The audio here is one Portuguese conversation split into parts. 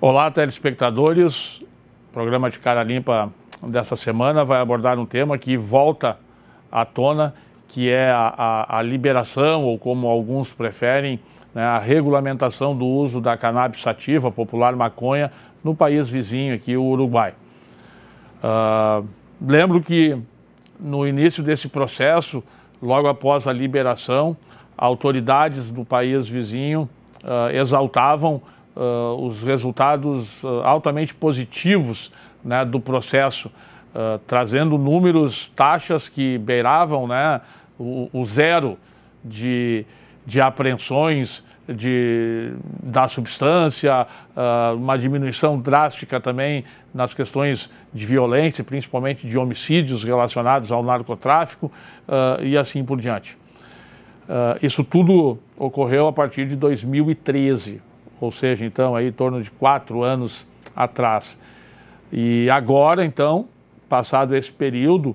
Olá, telespectadores. O programa de Cara Limpa dessa semana vai abordar um tema que volta à tona, que é a, a, a liberação, ou como alguns preferem, né, a regulamentação do uso da cannabis sativa, popular maconha, no país vizinho aqui, o Uruguai. Uh, lembro que no início desse processo, logo após a liberação, autoridades do país vizinho uh, exaltavam uh, os resultados altamente positivos né, do processo, uh, trazendo números, taxas que beiravam né, o, o zero de, de apreensões de, da substância, uh, uma diminuição drástica também nas questões de violência, principalmente de homicídios relacionados ao narcotráfico uh, e assim por diante. Uh, isso tudo ocorreu a partir de 2013 ou seja, então, aí em torno de quatro anos atrás. E agora, então, passado esse período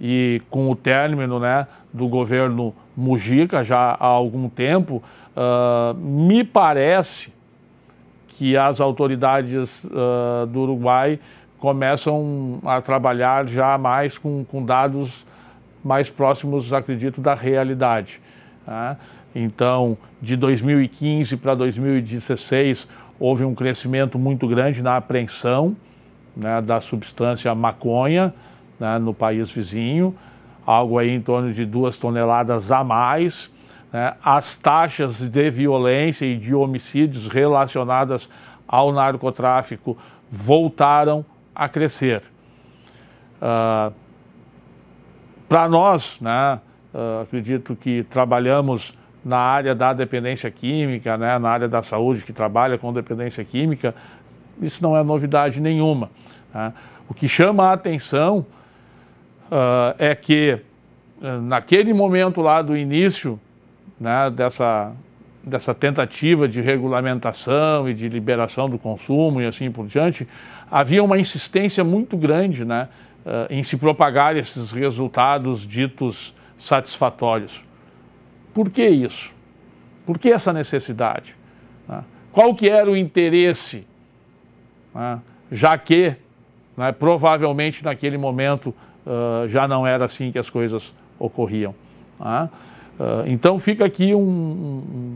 e com o término né, do governo Mujica já há algum tempo, uh, me parece que as autoridades uh, do Uruguai começam a trabalhar já mais com, com dados mais próximos, acredito, da realidade. Né? Então, de 2015 para 2016, houve um crescimento muito grande na apreensão né, da substância maconha né, no país vizinho, algo aí em torno de duas toneladas a mais. Né. As taxas de violência e de homicídios relacionadas ao narcotráfico voltaram a crescer. Uh, para nós, né, uh, acredito que trabalhamos na área da dependência química, né, na área da saúde que trabalha com dependência química, isso não é novidade nenhuma. Né? O que chama a atenção uh, é que, uh, naquele momento lá do início né, dessa, dessa tentativa de regulamentação e de liberação do consumo e assim por diante, havia uma insistência muito grande né, uh, em se propagar esses resultados ditos satisfatórios. Por que isso? Por que essa necessidade? Né? Qual que era o interesse? Né? Já que, né, provavelmente naquele momento, já não era assim que as coisas ocorriam. Então fica aqui um,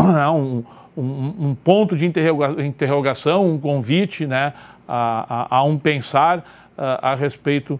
um, um, um ponto de interrogação, um convite né, a, a, a um pensar a, a respeito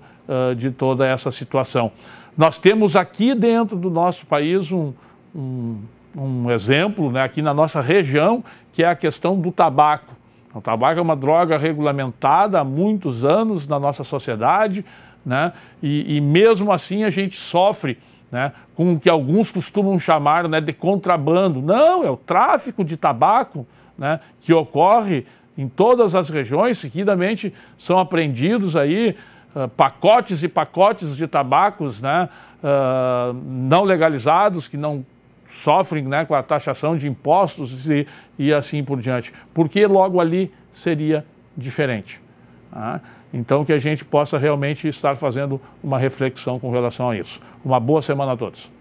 de toda essa situação. Nós temos aqui dentro do nosso país um, um, um exemplo, né, aqui na nossa região, que é a questão do tabaco. O tabaco é uma droga regulamentada há muitos anos na nossa sociedade, né? E, e, mesmo assim a gente sofre né, com o que alguns costumam chamar né, de contrabando. Não, é o tráfico de tabaco né, que ocorre em todas as regiões, seguidamente são apreendidos aí ah, pacotes e pacotes de tabacos né, uh, não legalizados, que não sofrem né, com a taxação de impostos e, e assim por diante. Porque logo ali seria diferente. Tá? Então, que a gente possa realmente estar fazendo uma reflexão com relação a isso. Uma boa semana a todos.